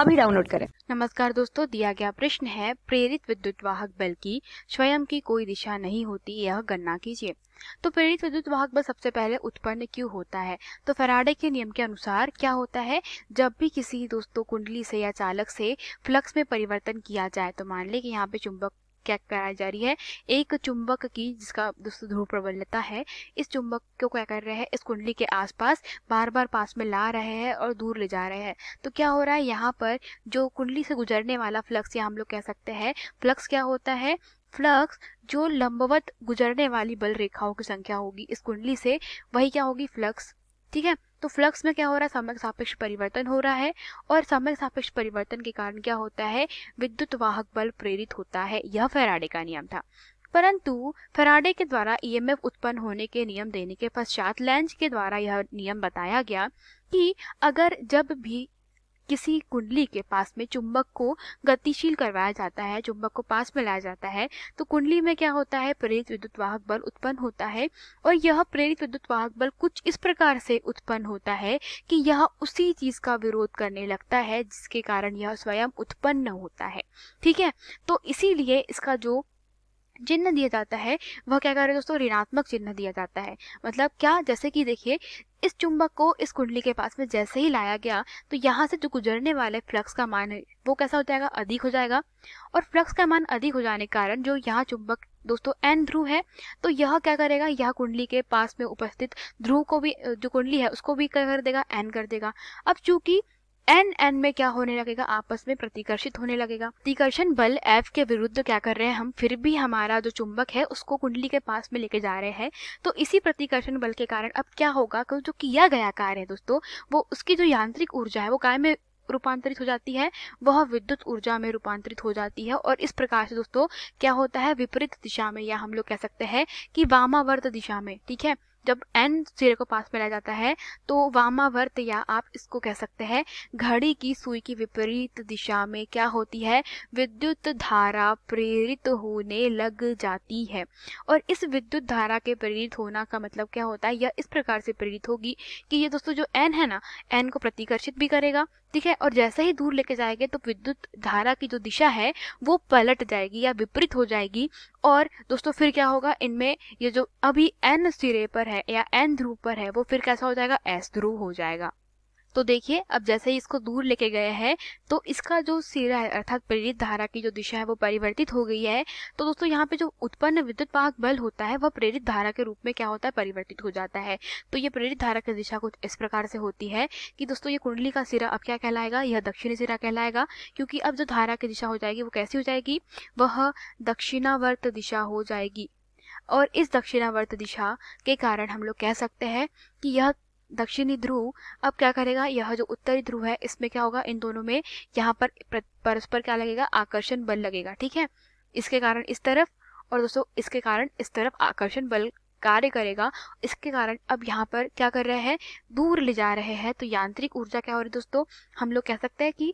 अभी डाउनलोड करें नमस्कार दोस्तों दिया गया प्रश्न है प्रेरित विद्युत वाहक बल की स्वयं की कोई दिशा नहीं होती यह गणना कीजिए तो प्रेरित विद्युत वाहक बल सबसे पहले उत्पन्न क्यों होता है तो फराड़े के नियम के अनुसार क्या होता है जब भी किसी दोस्तों कुंडली से या चालक से फ्लक्स में परिवर्तन किया जाए तो मान ले कि यहाँ पे चुंबक क्या कराई जा रही है एक चुंबक की जिसका ध्रुव प्रबलता है इस चुंबक को क्या कर रहे हैं इस कुंडली के आसपास बार बार पास में ला रहे हैं और दूर ले जा रहे हैं तो क्या हो रहा है यहाँ पर जो कुंडली से गुजरने वाला फ्लक्स या हम लोग कह सकते हैं फ्लक्स क्या होता है फ्लक्स जो लंबवत गुजरने वाली बल रेखाओं की संख्या होगी इस कुंडली से वही क्या होगी फ्लक्स ठीक है तो फ्लक्स में क्या हो रहा है समय सापेक्ष परिवर्तन हो रहा है और समय सापेक्ष परिवर्तन के कारण क्या होता है विद्युत वाहक बल प्रेरित होता है यह फेराडे का नियम था परंतु फेराडे के द्वारा ईएमएफ e उत्पन्न होने के नियम देने के पश्चात लेंज के द्वारा यह नियम बताया गया कि अगर जब भी किसी कुंडली के पास में चुंबक को गतिशील करवाया जाता है चुंबक को पास में लाया जाता है तो कुंडली में क्या होता है प्रेरित विद्युत वाहक बल उत्पन्न होता है और यह प्रेरित विद्युत वाहक बल कुछ इस प्रकार से उत्पन्न होता है कि यह उसी चीज का विरोध करने लगता है जिसके कारण यह स्वयं उत्पन्न होता है ठीक है तो इसीलिए इसका जो चिन्ह दिया जाता है वह क्या करेगा दोस्तों ऋणात्मक चिन्ह दिया जाता है मतलब क्या जैसे कि देखिए इस चुंबक को इस कुंडली के पास में जैसे ही लाया गया तो यहाँ से जो गुजरने वाले फ्लक्स का मान है वो कैसा हो जाएगा अधिक हो जाएगा और फ्लक्स का मान अधिक हो जाने के कारण जो यहाँ चुंबक दोस्तों एन ध्रुव है तो यह क्या करेगा यह कुंडली के पास में उपस्थित ध्रुव को भी जो कुंडली है उसको भी क्या कर देगा एन कर देगा अब चूंकि एन एन में क्या होने लगेगा आपस में प्रतिकर्षित होने लगेगा प्रतिकर्षण बल एफ के विरुद्ध क्या कर रहे हैं हम फिर भी हमारा जो चुंबक है उसको कुंडली के पास में लेके जा रहे हैं तो इसी प्रतिकर्षण बल के कारण अब क्या होगा कि जो किया गया कार्य है दोस्तों वो उसकी जो यांत्रिक ऊर्जा है वो काय में रूपांतरित हो जाती है वह विद्युत ऊर्जा में रूपांतरित हो जाती है और इस प्रकार से दोस्तों क्या होता है विपरीत दिशा में या हम लोग कह सकते हैं कि वामावर्त दिशा में ठीक है जब एन सिरे को पास में लाया जाता है तो वामावर्त या आप इसको कह सकते हैं घड़ी की सुई की विपरीत दिशा में क्या होती है विद्युत धारा प्रेरित होने लग जाती है और इस विद्युत धारा के प्रेरित होना का मतलब क्या होता है यह इस प्रकार से प्रेरित होगी कि ये दोस्तों जो एन है ना एन को प्रतिकर्षित भी करेगा ठीक है और जैसे ही दूर लेके जाएंगे तो विद्युत धारा की जो दिशा है वो पलट जाएगी या विपरीत हो जाएगी और दोस्तों फिर क्या होगा इनमें ये जो अभी एन सिरे पर है या एन ध्रुव पर है वो फिर कैसा हो जाएगा एस ध्रुव हो जाएगा तो देखिए अब जैसे ही इसको दूर लेके गए हैं तो इसका जो सिरा है अर्थात प्रेरित धारा की जो दिशा है वो परिवर्तित हो गई है तो दोस्तों यहाँ पे जो उत्पन्न विद्युत वाहक बल होता है वह प्रेरित धारा के रूप में क्या होता है परिवर्तित हो जाता है तो ये प्रेरित धारा की दिशा कुछ इस प्रकार से होती है कि दोस्तों ये कुंडली का सिरा अब क्या कहलाएगा यह दक्षिणी सिरा कहलाएगा क्योंकि अब जो धारा की दिशा हो जाएगी वो कैसी हो जाएगी वह दक्षिणावर्त दिशा हो जाएगी और इस दक्षिणावर्त दिशा के कारण हम लोग कह सकते हैं कि यह दक्षिणी ध्रुव अब क्या करेगा यह जो उत्तरी ध्रुव है इसमें क्या होगा इन दोनों में यहाँ पर परस्पर क्या लगेगा आकर्षण बल लगेगा ठीक है इसके कारण इस तरफ और दोस्तों इसके कारण इस तरफ आकर्षण बल कार्य करेगा इसके कारण अब यहाँ पर क्या कर रहे हैं दूर ले जा रहे हैं तो यांत्रिक ऊर्जा क्या हो रही है दोस्तों हम लोग कह सकते हैं कि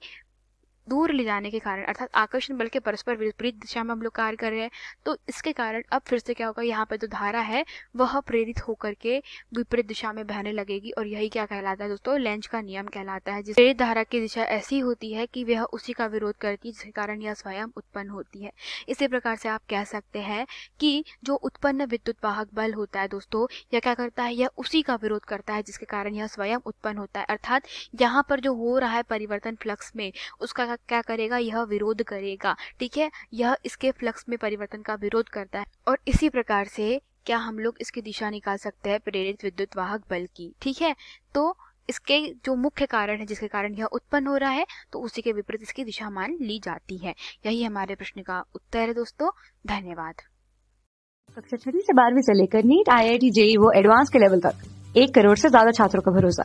दूर ले जाने के कारण अर्थात आकर्षण बल के परस्पर विपरीत दिशा में हम लोग कार्य कर रहे हैं तो इसके कारण अब फिर से क्या होगा यहाँ पर जो तो धारा है वह प्रेरित होकर के विपरीत दिशा में बहने लगेगी और यही क्या कहलाता है दोस्तों लेंच का नियम कहलाता है प्रेरित धारा की दिशा ऐसी होती है कि वह उसी का विरोध करती है जिसके कारण यह स्वयं उत्पन्न होती है इसी प्रकार से आप कह सकते हैं कि जो उत्पन्न विद्युत वाहक बल होता है दोस्तों यह क्या करता है यह उसी का विरोध करता है जिसके कारण यह स्वयं उत्पन्न होता है अर्थात यहाँ पर जो हो रहा है परिवर्तन फ्लक्स में उसका क्या करेगा यह विरोध करेगा ठीक है यह इसके फ्लक्स में परिवर्तन का विरोध करता है और इसी प्रकार से क्या हम लोग इसकी दिशा निकाल सकते हैं प्रेरित विद्युत वाहक बल की ठीक है तो इसके जो मुख्य कारण है जिसके कारण यह उत्पन्न हो रहा है तो उसी के विपरीत इसकी दिशा मान ली जाती है यही हमारे प्रश्न का उत्तर है दोस्तों धन्यवाद कक्षा छठी से बारहवीं से लेकर NEET I I T JEE वो एडवांस के लेवल तक एक करोड़ से ज्यादा छात्रों का भरोसा